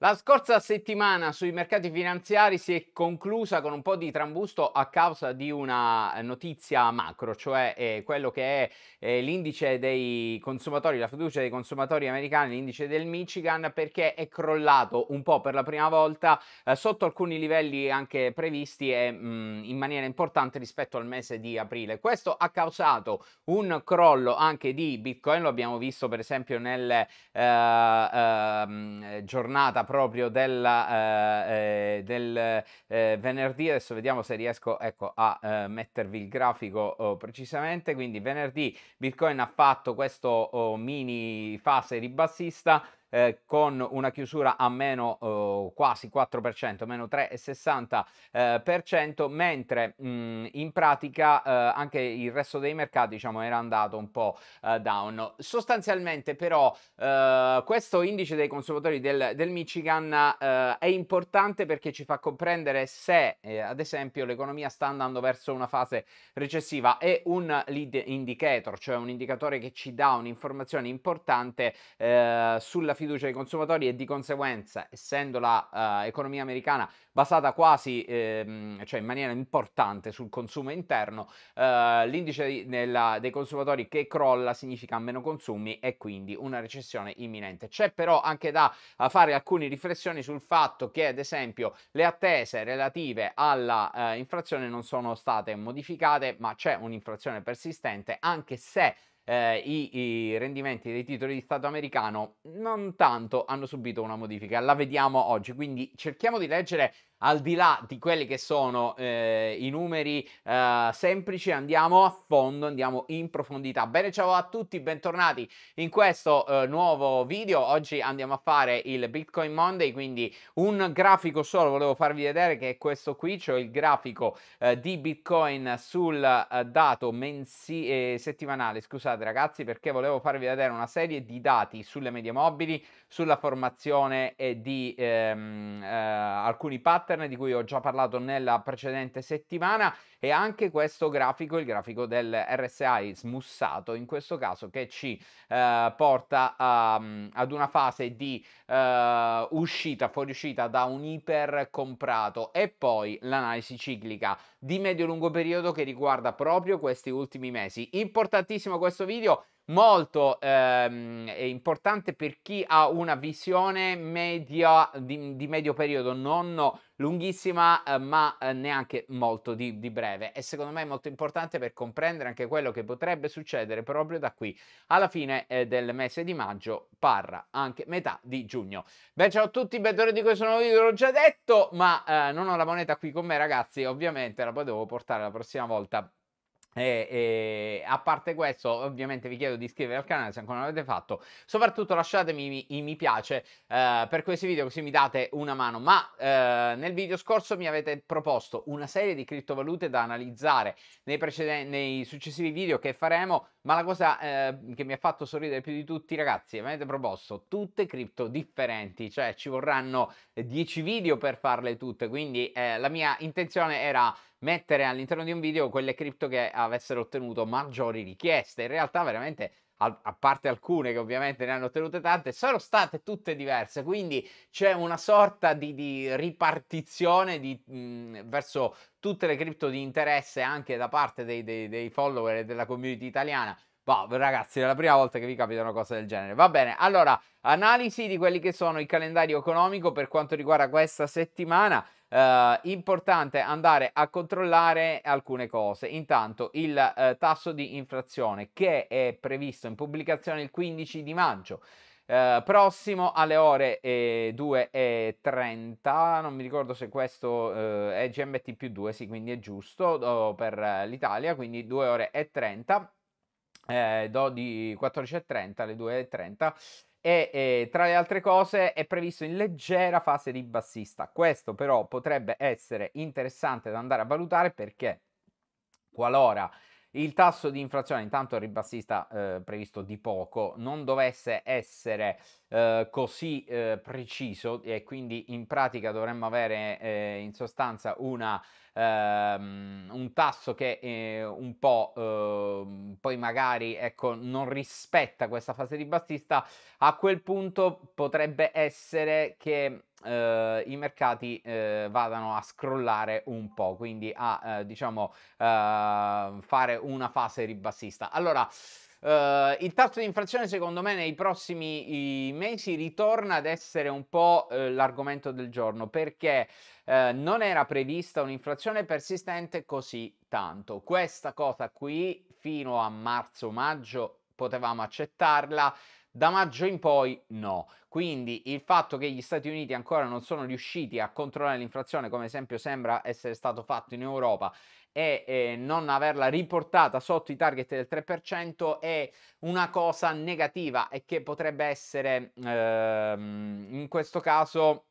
La scorsa settimana sui mercati finanziari si è conclusa con un po' di trambusto a causa di una eh, notizia macro, cioè eh, quello che è eh, l'indice dei consumatori, la fiducia dei consumatori americani, l'indice del Michigan, perché è crollato un po' per la prima volta eh, sotto alcuni livelli anche previsti e mh, mm, in maniera importante rispetto al mese di aprile. Questo ha causato un crollo anche di Bitcoin, lo abbiamo visto per esempio nel eh, ehm, giornata proprio della, eh, eh, del eh, venerdì, adesso vediamo se riesco ecco, a eh, mettervi il grafico oh, precisamente, quindi venerdì Bitcoin ha fatto questo oh, mini fase ribassista, eh, con una chiusura a meno oh, eh, quasi 4%, meno 3,60%, eh, mentre mh, mm, in pratica eh, anche il resto dei mercati diciamo, era andato un po' eh, down. Sostanzialmente però eh, questo indice dei consumatori del, del Michigan è importante perché ci fa comprendere se ad esempio l'economia sta andando verso una fase recessiva È un lead indicator, cioè un indicatore che ci dà un'informazione importante sulla fiducia dei consumatori e di conseguenza, essendo l'economia eh, uh, americana basata quasi, ehm, cioè in maniera importante sul consumo interno, eh, l'indice dei consumatori che crolla significa meno consumi e quindi una recessione imminente. C'è però anche da eh, fare alcune riflessioni sul fatto che, ad esempio, le attese relative all'inflazione eh, non sono state modificate, ma c'è un'inflazione persistente, anche se eh, i, i, rendimenti dei titoli di Stato americano non tanto hanno subito una modifica. La vediamo oggi, quindi cerchiamo di leggere al di là di quelli che sono eh, i numeri eh, semplici, andiamo a fondo, andiamo in profondità. Bene, ciao a tutti, bentornati in questo eh, nuovo video. Oggi andiamo a fare il Bitcoin Monday, quindi un grafico solo volevo farvi vedere che è questo qui, cioè il grafico eh, di Bitcoin sul eh, dato mensi- eh, settimanale. Scusate ragazzi, perché volevo farvi vedere una serie di dati sulle medie mobili, sulla formazione e di ehm, alcuni patti pattern di cui ho già parlato nella precedente settimana e anche questo grafico, il grafico del RSI smussato in questo caso che ci eh, porta a, ehm, ad una fase di eh, uscita, fuoriuscita da un iper comprato e poi l'analisi ciclica di medio-lungo periodo che riguarda proprio questi ultimi mesi. Importantissimo questo video molto ehm, importante per chi ha una visione media di, di medio periodo, non lunghissima eh, ma eh, neanche molto di, di, breve e secondo me è molto importante per comprendere anche quello che potrebbe succedere proprio da qui alla fine eh, del mese di maggio parra anche metà di giugno beh ciao a tutti bentornati di questo nuovo video l'ho già detto ma eh, non ho la moneta qui con me ragazzi ovviamente la poi devo portare la prossima volta e, e, a parte questo, ovviamente vi chiedo di iscrivervi al canale se ancora non l'avete fatto. Soprattutto lasciatemi i, mi piace eh, per questi video, così mi date una mano. Ma eh, nel video scorso mi avete proposto una serie di criptovalute da analizzare nei, preceden- nei successivi video che faremo. Ma la cosa eh, che mi ha fatto sorridere più di tutti, ragazzi, mi avete proposto tutte cripto differenti, cioè ci vorranno 10 eh, video per farle tutte. Quindi eh, la mia intenzione era mettere all'interno di un video quelle cripto che avessero ottenuto maggiori richieste. In realtà veramente a parte alcune che ovviamente ne hanno ottenute tante, sono state tutte diverse, quindi c'è una sorta di, di ripartizione di, mh, mhmm, verso tutte le cripto di interesse anche da parte dei, dei, dei follower e della community italiana. Boh, ragazzi, è la prima volta che vi capita una cosa del genere. Va bene, allora, analisi di quelli che sono il calendario economico per quanto riguarda questa settimana eh, importante andare a controllare alcune cose. Intanto il eh, tasso di inflazione che è previsto in pubblicazione il 15 di maggio. Eh, prossimo alle ore eh, 2.30, non mi ricordo se questo eh, è GMT più 2, sì, quindi è giusto oh, per l'Italia, quindi 2 ore e 30, eh, do di 14.30 alle 2.30 e eh, tra le altre cose è previsto in leggera fase di bassista. Questo però potrebbe essere interessante da andare a valutare perché qualora il tasso di inflazione, intanto ribassista eh, previsto di poco, non dovesse essere eh, così eh, preciso e quindi in pratica dovremmo avere eh, in sostanza una, ehm, un tasso che eh, un po' ehm, poi magari ecco, non rispetta questa fase di bassista, a quel punto potrebbe essere che eh, i mercati eh, vadano a scrollare un po', quindi a eh, diciamo eh, fare una fase ribassista. Allora, Uh, il tasso di inflazione secondo me nei prossimi mesi ritorna ad essere un po' uh, l'argomento del giorno perché uh, non era prevista un'inflazione persistente così tanto. Questa cosa qui fino a marzo-maggio potevamo accettarla, da maggio in poi no. Quindi il fatto che gli Stati Uniti ancora non sono riusciti a controllare l'inflazione, come esempio sembra essere stato fatto in Europa, e eh, non averla riportata sotto i target del 3% è una cosa negativa e che potrebbe essere ehm, in questo caso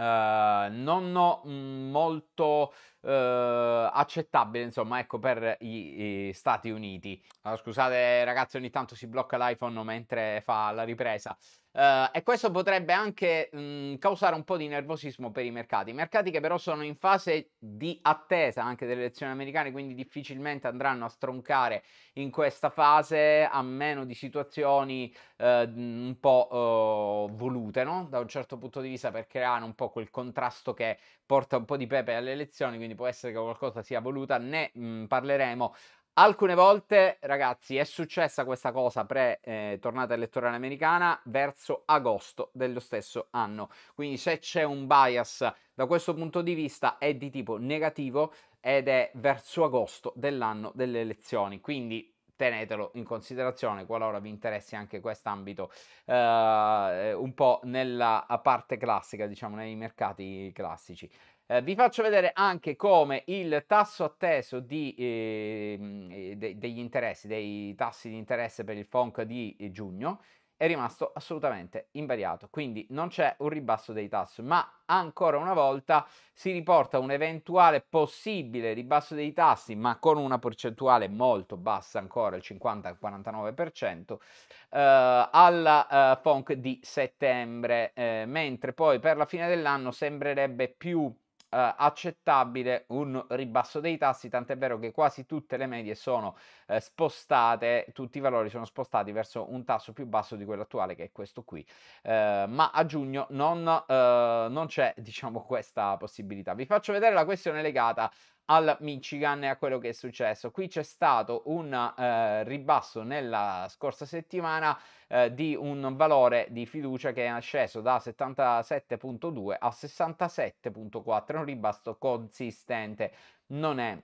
eh, non mm, molto eh, accettabile, insomma, ecco, per gli, Stati Uniti. Ah, scusate ragazzi, ogni tanto si blocca l'iPhone mentre fa la ripresa. Uh, e questo potrebbe anche mh, mhmm, causare un po' di nervosismo per i mercati, I mercati che però sono in fase di attesa anche delle elezioni americane, quindi difficilmente andranno a stroncare in questa fase a meno di situazioni uh, un po' uh, volute no? da un certo punto di vista per creare un po' quel contrasto che porta un po' di pepe alle elezioni, quindi può essere che qualcosa sia voluta, ne mh, mhmm, parleremo Alcune volte, ragazzi, è successa questa cosa pre-tornata eh, elettorale americana verso agosto dello stesso anno. Quindi se c'è un bias da questo punto di vista è di tipo negativo ed è verso agosto dell'anno delle elezioni. Quindi tenetelo in considerazione qualora vi interessi anche quest'ambito eh, un po' nella parte classica, diciamo nei mercati classici. Eh, vi faccio vedere anche come il tasso atteso di, ehm, eh, de- degli interessi, dei tassi di interesse per il FONC di eh, giugno è rimasto assolutamente invariato, quindi non c'è un ribasso dei tassi, ma ancora una volta si riporta un eventuale possibile ribasso dei tassi, ma con una percentuale molto bassa ancora, il 50-49%, eh, alla eh, FONC di settembre, eh, mentre poi per la fine dell'anno sembrerebbe più eh, accettabile un ribasso dei tassi, tant'è vero che quasi tutte le medie sono eh, spostate, tutti i valori sono spostati verso un tasso più basso di quello attuale che è questo qui, eh, ma a giugno non, eh, non c'è diciamo questa possibilità. Vi faccio vedere la questione legata al Michigan e a quello che è successo. Qui c'è stato un eh, ribasso nella scorsa settimana eh, di un valore di fiducia che è sceso da 77.2 a 67.4, un ribasso consistente, non è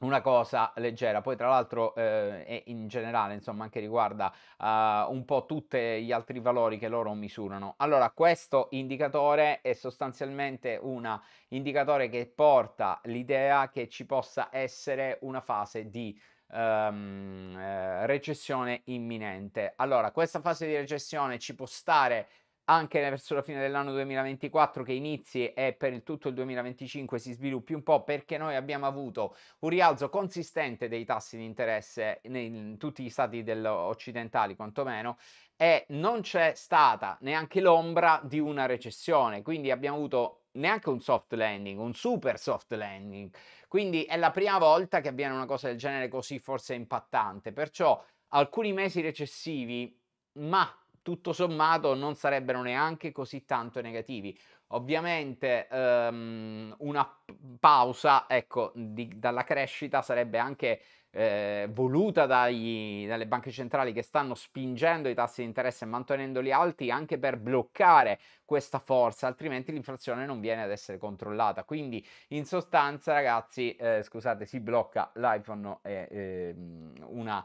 una cosa leggera, poi tra l'altro eh, in generale insomma anche riguarda eh, un po' tutti gli altri valori che loro misurano. Allora questo indicatore è sostanzialmente un indicatore che porta l'idea che ci possa essere una fase di ehm, eh, recessione imminente. Allora questa fase di recessione ci può stare anche verso la fine dell'anno 2024 che inizi e per il tutto il 2025 si sviluppi un po' perché noi abbiamo avuto un rialzo consistente dei tassi di interesse in tutti gli stati occidentali quantomeno e non c'è stata neanche l'ombra di una recessione quindi abbiamo avuto neanche un soft landing, un super soft landing. Quindi è la prima volta che avviene una cosa del genere così forse impattante, perciò alcuni mesi recessivi, ma tutto sommato non sarebbero neanche così tanto negativi. Ovviamente um, una pausa ecco, di, dalla crescita sarebbe anche eh, voluta dagli, dalle banche centrali che stanno spingendo i tassi di interesse e mantenendoli alti anche per bloccare questa forza, altrimenti l'inflazione non viene ad essere controllata. Quindi in sostanza, ragazzi, eh, scusate, si blocca l'iPhone, è ehm, eh, una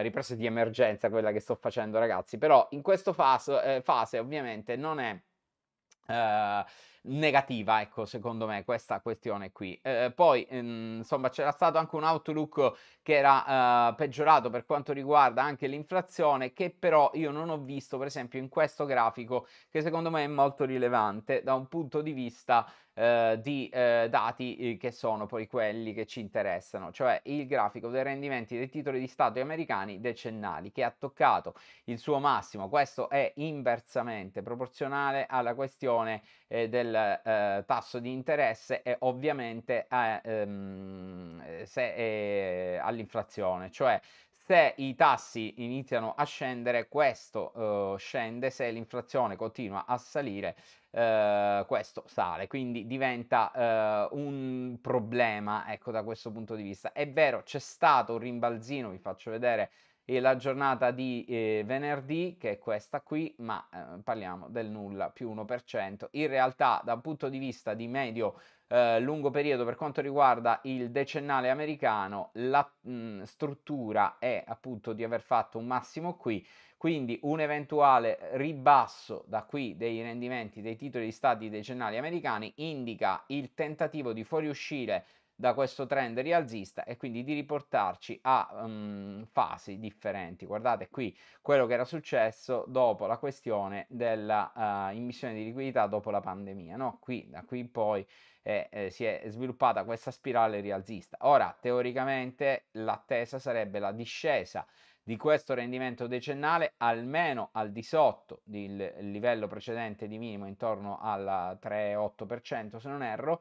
ripresa di emergenza quella che sto facendo, ragazzi, però in questa fase, eh, fase ovviamente non è eh, negativa, ecco, secondo me, questa questione qui. Eh, poi, ehm, insomma, c'era stato anche un outlook che era eh, peggiorato per quanto riguarda anche l'inflazione, che però io non ho visto, per esempio, in questo grafico, che secondo me è molto rilevante da un punto di vista eh, di eh, dati eh, che sono poi quelli che ci interessano, cioè il grafico dei rendimenti dei titoli di Stato americani decennali che ha toccato il suo massimo. Questo è inversamente proporzionale alla questione eh, del eh, tasso di interesse e ovviamente a, ehm, se, all'inflazione, cioè se i tassi iniziano a scendere, questo eh, scende, se l'inflazione continua a salire, eh, questo sale, quindi diventa eh, un problema, ecco, da questo punto di vista. È vero, c'è stato un rimbalzino, vi faccio vedere eh, la giornata di eh, venerdì, che è questa qui, ma eh, parliamo del nulla più 1%. In realtà, da un punto di vista di medio eh, lungo periodo per quanto riguarda il decennale americano, la mh, struttura è appunto di aver fatto un massimo qui, quindi un eventuale ribasso da qui dei rendimenti dei titoli di stati decennali americani indica il tentativo di fuoriuscire da questo trend rialzista e quindi di riportarci a um, fasi differenti. Guardate qui quello che era successo dopo la questione della uh, immissione di liquidità dopo la pandemia, no? Qui, da qui in poi eh, eh, si è sviluppata questa spirale rialzista. Ora, teoricamente, l'attesa sarebbe la discesa di questo rendimento decennale almeno al di sotto del livello precedente di minimo intorno al 3,8% se non erro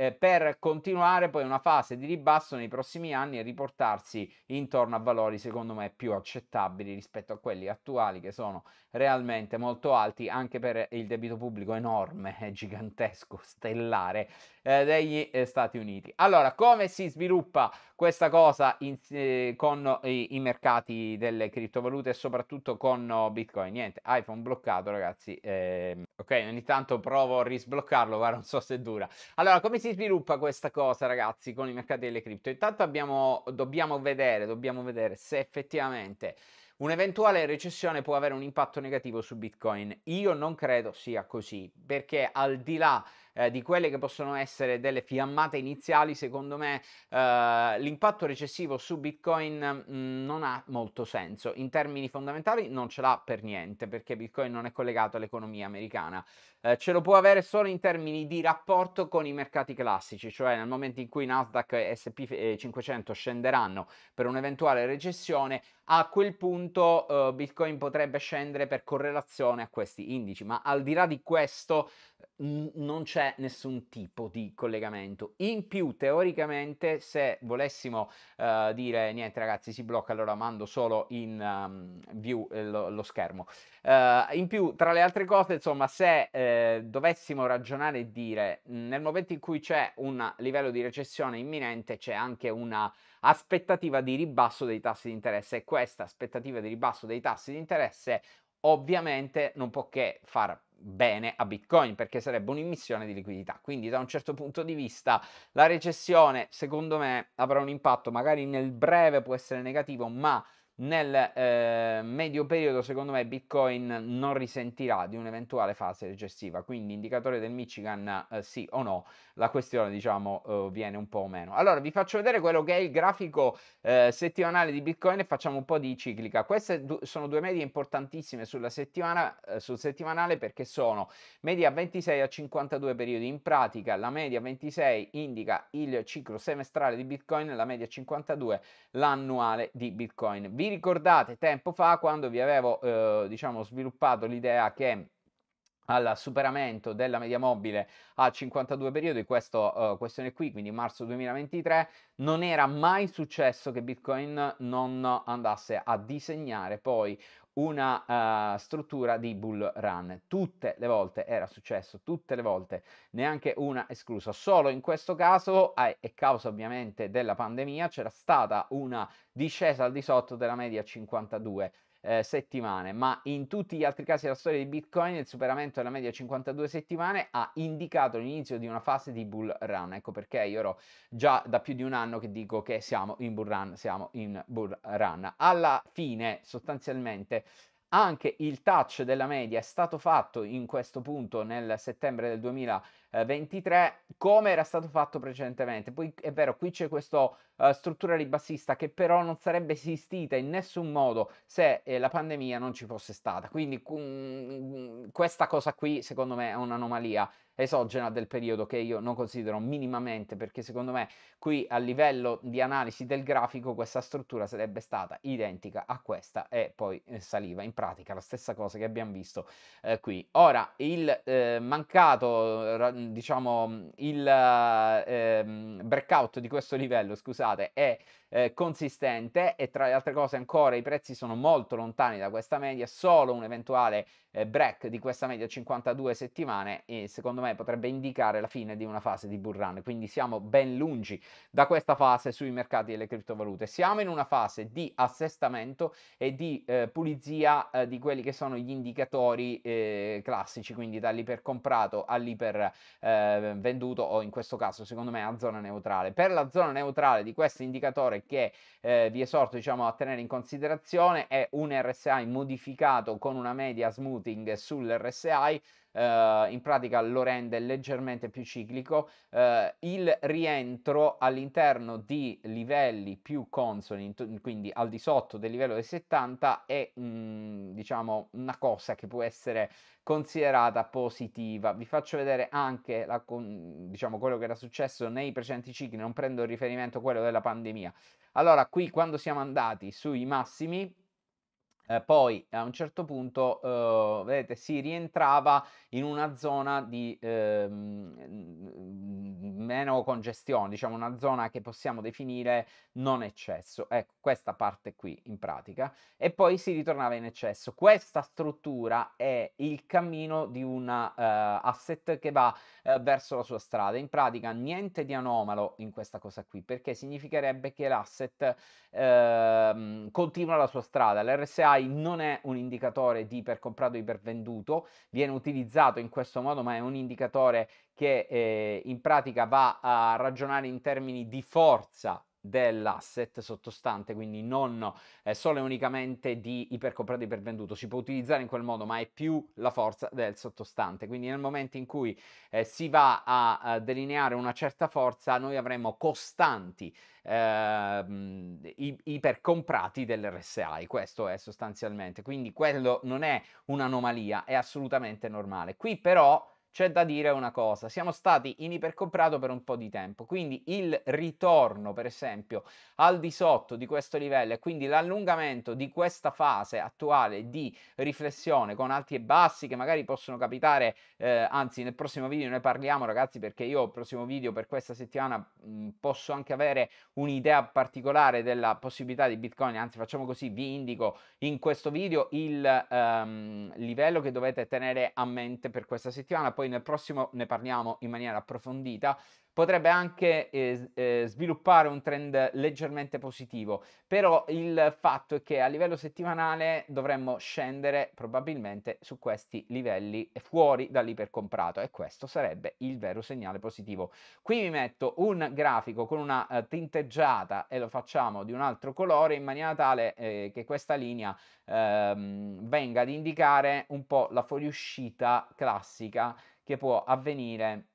eh, per continuare poi una fase di ribasso nei prossimi anni e riportarsi intorno a valori secondo me più accettabili rispetto a quelli attuali che sono realmente molto alti anche per il debito pubblico enorme, gigantesco, stellare eh, degli eh, Stati Uniti. Allora, come si sviluppa questa cosa in, eh, con i, i, mercati delle criptovalute e soprattutto con oh, Bitcoin? Niente, iPhone bloccato, ragazzi. Ehm, ok, ogni tanto provo a risbloccarlo, ma non so se dura. Allora, come si sviluppa questa cosa, ragazzi, con i mercati delle cripto? Intanto abbiamo, dobbiamo vedere, dobbiamo vedere se effettivamente un'eventuale recessione può avere un impatto negativo su Bitcoin. Io non credo sia così, perché al di là eh, di quelle che possono essere delle fiammate iniziali, secondo me eh, l'impatto recessivo su Bitcoin mh, mm, non ha molto senso. In termini fondamentali non ce l'ha per niente perché Bitcoin non è collegato all'economia americana. Eh, ce lo può avere solo in termini di rapporto con i mercati classici, cioè nel momento in cui Nasdaq e SP 500 eh, scenderanno per un'eventuale recessione, a quel punto eh, Bitcoin potrebbe scendere per correlazione a questi indici, ma al di là di questo mh, non c'è nessun tipo di collegamento. In più, teoricamente, se volessimo uh, dire niente ragazzi si blocca, allora mando solo in um, view eh, lo, lo, schermo. Uh, in più, tra le altre cose, insomma, se eh, dovessimo ragionare e dire nel momento in cui c'è un livello di recessione imminente, c'è anche una aspettativa di ribasso dei tassi di interesse e questa aspettativa di ribasso dei tassi di interesse ovviamente non può che far bene a Bitcoin perché sarebbe un'immissione di liquidità. Quindi da un certo punto di vista la recessione secondo me avrà un impatto magari nel breve può essere negativo, ma nel eh, medio periodo, secondo me, Bitcoin non risentirà di un'eventuale fase recessiva, quindi indicatore del Michigan eh, sì o no, la questione diciamo eh, viene un po' o meno. Allora vi faccio vedere quello che è il grafico eh, settimanale di Bitcoin e facciamo un po' di ciclica. Queste du- sono due medie importantissime sulla settimana, eh, sul settimanale perché sono media 26 a 52 periodi. In pratica la media 26 indica il ciclo semestrale di Bitcoin, la media 52 l'annuale di Bitcoin. Vi ricordate tempo fa quando vi avevo eh, diciamo sviluppato l'idea che al superamento della media mobile a 52 periodi, questa uh, eh, questione qui, quindi marzo 2023, non era mai successo che Bitcoin non andasse a disegnare poi una uh, struttura di bull run. Tutte le volte era successo, tutte le volte, neanche una esclusa. Solo in questo caso, e causa ovviamente della pandemia, c'era stata una discesa al di sotto della media 52 eh, settimane, ma in tutti gli altri casi della storia di Bitcoin il superamento della media 52 settimane ha indicato l'inizio di una fase di bull run. Ecco perché io ero già da più di un anno che dico che siamo in bull run, siamo in bull run. Alla fine, sostanzialmente, anche il touch della media è stato fatto in questo punto nel settembre del 2023 come era stato fatto precedentemente. Poi è vero, qui c'è questa uh, eh, struttura ribassista che però non sarebbe esistita in nessun modo se eh, la pandemia non ci fosse stata. Quindi um, questa cosa qui secondo me è un'anomalia esogena del periodo che io non considero minimamente perché secondo me qui a livello di analisi del grafico questa struttura sarebbe stata identica a questa e poi eh, saliva in pratica la stessa cosa che abbiamo visto eh, qui. Ora il eh, mancato diciamo il eh, ehm, breakout di questo livello scusate è eh, consistente e tra le altre cose ancora i prezzi sono molto lontani da questa media, solo un eventuale eh, break di questa media 52 settimane e secondo me potrebbe indicare la fine di una fase di bull run, quindi siamo ben lungi da questa fase sui mercati delle criptovalute, siamo in una fase di assestamento e di eh, pulizia eh, di quelli che sono gli indicatori eh, classici, quindi dall'iper comprato all'iper eh, venduto o in questo caso secondo me a zona neutrale. Per la zona neutrale di questo indicatore fattore che eh, vi esorto diciamo, a tenere in considerazione è un RSI modificato con una media smoothing sull'RSI eh, in pratica lo rende leggermente più ciclico, eh, il rientro all'interno di livelli più consoni, quindi al di sotto del livello dei 70, è mh, diciamo una cosa che può essere considerata positiva. Vi faccio vedere anche la, diciamo, quello che era successo nei precedenti cicli, non prendo in riferimento quello della pandemia. Allora, qui quando siamo andati sui massimi, eh, poi a un certo punto, eh, vedete, si rientrava in una zona di ehm, meno congestione, diciamo una zona che possiamo definire non eccesso. Ecco, questa parte qui in pratica. E poi si ritornava in eccesso. Questa struttura è il cammino di un eh, asset che va eh, verso la sua strada. In pratica niente di anomalo in questa cosa qui, perché significherebbe che l'asset ehm, continua la sua strada. L'RSI KPI non è un indicatore di ipercomprato o ipervenduto, viene utilizzato in questo modo, ma è un indicatore che eh, in pratica va a ragionare in termini di forza dell'asset sottostante, quindi non eh, solo e unicamente di ipercomprato e ipervenduto, si può utilizzare in quel modo, ma è più la forza del sottostante. Quindi nel momento in cui eh, si va a, a, delineare una certa forza, noi avremo costanti eh, ipercomprati dell'RSI, questo è sostanzialmente. Quindi quello non è un'anomalia, è assolutamente normale. Qui però c'è da dire una cosa, siamo stati in ipercomprato per un po' di tempo, quindi il ritorno per esempio al di sotto di questo livello e quindi l'allungamento di questa fase attuale di riflessione con alti e bassi che magari possono capitare, eh, anzi nel prossimo video ne parliamo ragazzi perché io il prossimo video per questa settimana mh, mm, posso anche avere un'idea particolare della possibilità di Bitcoin, anzi facciamo così, vi indico in questo video il ehm, livello che dovete tenere a mente per questa settimana poi nel prossimo ne parliamo in maniera approfondita potrebbe anche eh, eh, sviluppare un trend leggermente positivo, però il fatto è che a livello settimanale dovremmo scendere probabilmente su questi livelli fuori dall'ipercomprato e questo sarebbe il vero segnale positivo. Qui mi metto un grafico con una eh, tinteggiata e lo facciamo di un altro colore in maniera tale eh, che questa linea ehm, venga ad indicare un po' la fuoriuscita classica che può avvenire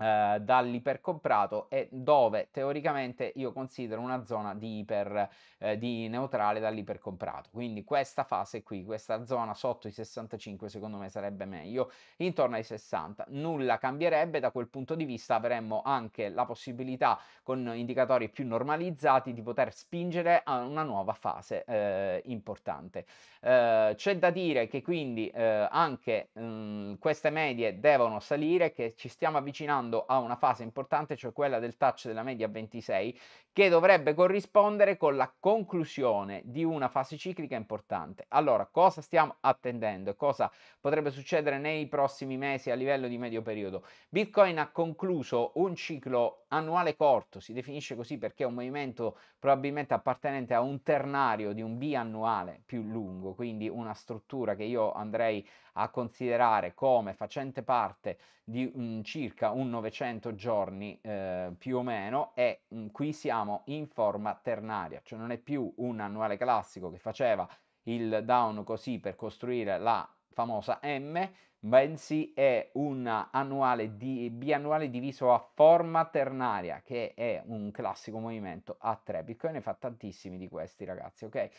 eh, dall'ipercomprato e dove teoricamente io considero una zona di iper eh, di neutrale dall'ipercomprato quindi questa fase qui questa zona sotto i 65 secondo me sarebbe meglio intorno ai 60 nulla cambierebbe da quel punto di vista avremmo anche la possibilità con indicatori più normalizzati di poter spingere a una nuova fase eh, importante eh, c'è da dire che quindi eh, anche mh, mm, queste medie devono salire che ci stiamo avvicinando arrivando a una fase importante, cioè quella del touch della media 26, che dovrebbe corrispondere con la conclusione di una fase ciclica importante. Allora, cosa stiamo attendendo e cosa potrebbe succedere nei prossimi mesi a livello di medio periodo? Bitcoin ha concluso un ciclo annuale corto, si definisce così perché è un movimento probabilmente appartenente a un ternario di un biannuale più lungo, quindi una struttura che io andrei a considerare come facente parte di un, circa un 90% 900 giorni eh, più o meno e mh, mm, qui siamo in forma ternaria, cioè non è più un annuale classico che faceva il down così per costruire la famosa M, bensì è un annuale di, biannuale diviso a forma ternaria, che è un classico movimento a 3. Bitcoin ne fa tantissimi di questi, ragazzi, ok?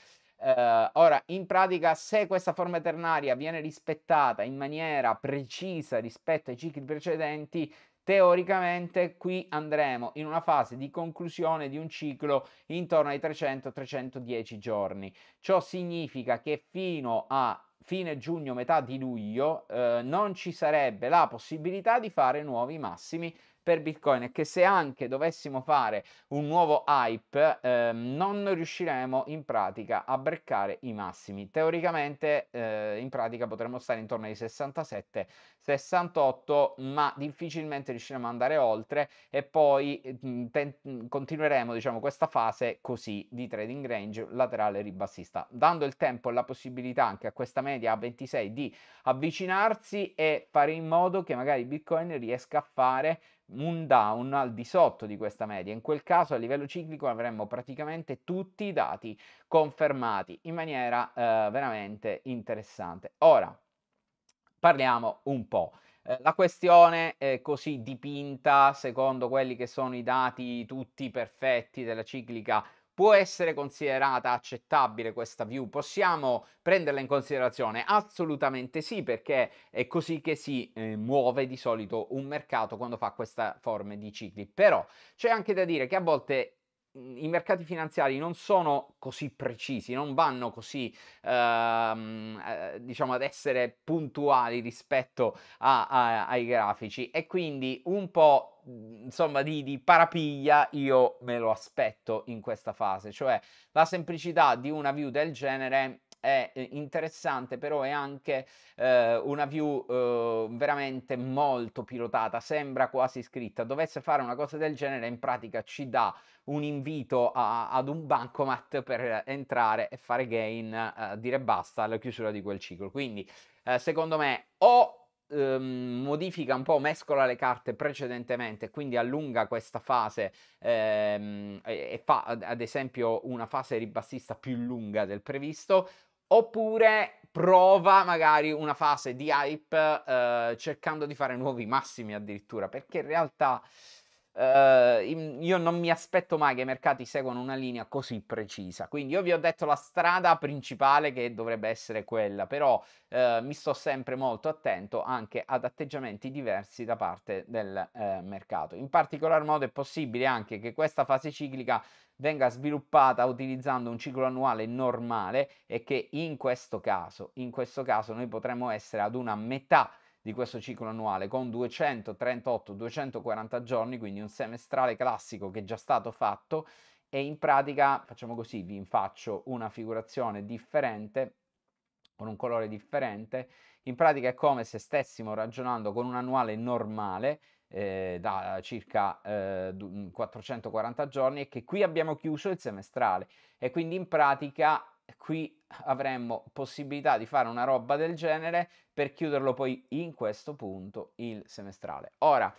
Uh, ora, in pratica, se questa forma ternaria viene rispettata in maniera precisa rispetto ai cicli precedenti, teoricamente qui andremo in una fase di conclusione di un ciclo intorno ai 300-310 giorni. Ciò significa che fino a fine giugno, metà di luglio, eh, non ci sarebbe la possibilità di fare nuovi massimi per Bitcoin e che se anche dovessimo fare un nuovo hype eh, non riusciremo in pratica a breccare i massimi. Teoricamente eh, in pratica potremmo stare intorno ai 67 68 ma difficilmente riusciremo ad andare oltre e poi mm, ten- continueremo diciamo questa fase così di trading range laterale ribassista dando il tempo e la possibilità anche a questa media a 26 di avvicinarsi e fare in modo che magari Bitcoin riesca a fare un down al di sotto di questa media. In quel caso a livello ciclico avremmo praticamente tutti i dati confermati in maniera eh, veramente interessante. Ora parliamo un po'. Eh, la questione è così dipinta secondo quelli che sono i dati tutti perfetti della ciclica Può essere considerata accettabile questa view? Possiamo prenderla in considerazione? Assolutamente sì, perché è così che si eh, muove di solito un mercato quando fa questa forma di cicli. Però c'è anche da dire che a volte i mercati finanziari non sono così precisi, non vanno così, ehm, eh, diciamo, ad essere puntuali rispetto a, a, ai grafici e quindi un po' insomma di, di, parapiglia io me lo aspetto in questa fase, cioè la semplicità di una view del genere è eh, interessante, però è anche eh, una view eh, veramente molto pilotata, sembra quasi scritta. Dovesse fare una cosa del genere, in pratica ci dà un invito a, ad un bancomat per entrare e fare gain, eh, dire basta alla chiusura di quel ciclo. Quindi, eh, secondo me, o ehm, modifica un po', mescola le carte precedentemente, quindi allunga questa fase ehm, e, fa ad esempio una fase ribassista più lunga del previsto, oppure prova magari una fase di hype eh, cercando di fare nuovi massimi addirittura perché in realtà Uh, io non mi aspetto mai che i mercati seguano una linea così precisa. Quindi io vi ho detto la strada principale che dovrebbe essere quella, però uh, mi sto sempre molto attento anche ad atteggiamenti diversi da parte del uh, mercato. In particolar modo è possibile anche che questa fase ciclica venga sviluppata utilizzando un ciclo annuale normale e che in questo caso, in questo caso noi potremmo essere ad una metà di questo ciclo annuale con 238-240 giorni, quindi un semestrale classico che è già stato fatto e in pratica facciamo così, vi faccio una figurazione differente con un colore differente, in pratica è come se stessimo ragionando con un annuale normale eh, da circa eh, 440 giorni e che qui abbiamo chiuso il semestrale e quindi in pratica qui avremmo possibilità di fare una roba del genere per chiuderlo poi in questo punto il semestrale. Ora,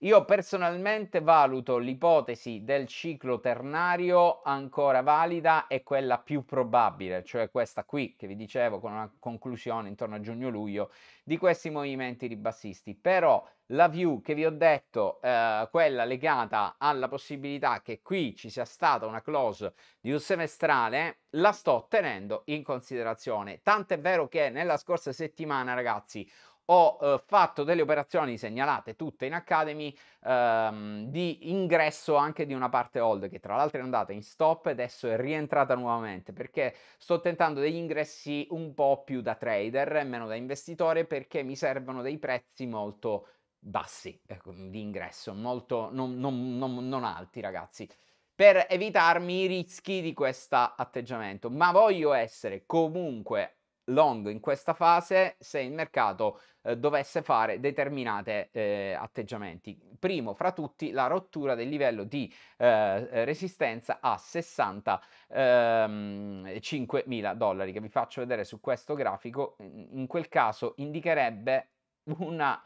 io personalmente valuto l'ipotesi del ciclo ternario ancora valida e quella più probabile, cioè questa qui che vi dicevo con una conclusione intorno a giugno-luglio di questi movimenti ribassisti, però la view che vi ho detto, eh, quella legata alla possibilità che qui ci sia stata una close di un semestrale, la sto tenendo in considerazione. Tant'è vero che nella scorsa settimana, ragazzi, ho eh, fatto delle operazioni segnalate tutte in Academy ehm, di ingresso anche di una parte hold che tra l'altro è andata in stop adesso è rientrata nuovamente perché sto tentando degli ingressi un po' più da trader e meno da investitore perché mi servono dei prezzi molto bassi ecco, di ingresso, molto, non, non, non, non alti ragazzi, per evitarmi i rischi di questo atteggiamento. Ma voglio essere comunque long in questa fase se il mercato eh, dovesse fare determinati eh, atteggiamenti. Primo fra tutti la rottura del livello di eh, resistenza a 65 ehm, mila dollari che vi faccio vedere su questo grafico. In quel caso indicherebbe una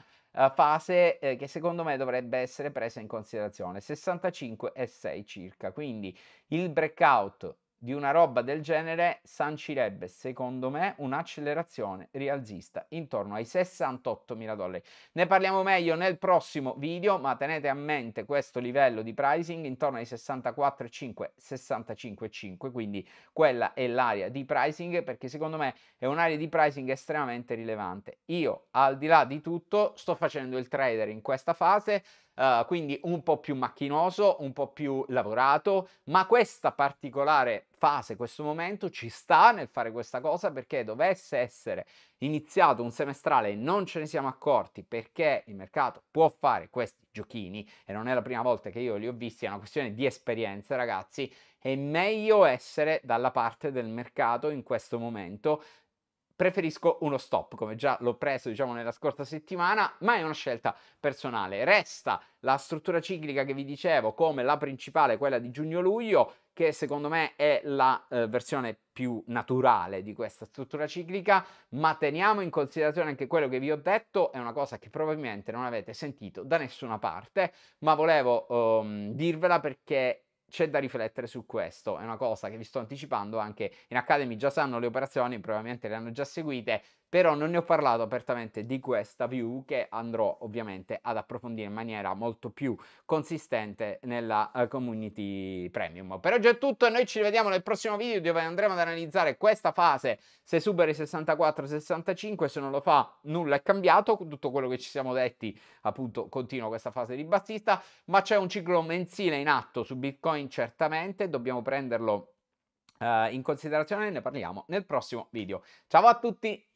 fase eh, che secondo me dovrebbe essere presa in considerazione, 65 e 6 circa, quindi il breakout di una roba del genere sancirebbe, secondo me, un'accelerazione rialzista intorno ai 68 mila dollari. Ne parliamo meglio nel prossimo video, ma tenete a mente questo livello di pricing intorno ai 64,5, 65,5, quindi quella è l'area di pricing perché secondo me è un'area di pricing estremamente rilevante. Io, al di là di tutto, sto facendo il trader in questa fase, eh, quindi un po' più macchinoso, un po' più lavorato, ma questa particolare fase, questo momento ci sta nel fare questa cosa perché dovesse essere iniziato un semestrale e non ce ne siamo accorti perché il mercato può fare questi giochini e non è la prima volta che io li ho visti, è una questione di esperienze ragazzi, è meglio essere dalla parte del mercato in questo momento preferisco uno stop, come già l'ho preso diciamo nella scorsa settimana, ma è una scelta personale. Resta la struttura ciclica che vi dicevo come la principale, quella di giugno-luglio, che secondo me è la eh, versione più naturale di questa struttura ciclica, ma teniamo in considerazione anche quello che vi ho detto, è una cosa che probabilmente non avete sentito da nessuna parte, ma volevo ehm, dirvela perché c'è da riflettere su questo, è una cosa che vi sto anticipando anche in Academy, già sanno le operazioni, probabilmente le hanno già seguite, però non ne ho parlato apertamente di questa view che andrò ovviamente ad approfondire in maniera molto più consistente nella eh, community premium. Per oggi è tutto, e noi ci vediamo nel prossimo video dove andremo ad analizzare questa fase, se supera i 64-65, se non lo fa nulla è cambiato, tutto quello che ci siamo detti appunto continua questa fase di bassista, ma c'è un ciclo mensile in atto su Bitcoin certamente, dobbiamo prenderlo uh, in considerazione e ne parliamo nel prossimo video. Ciao a tutti!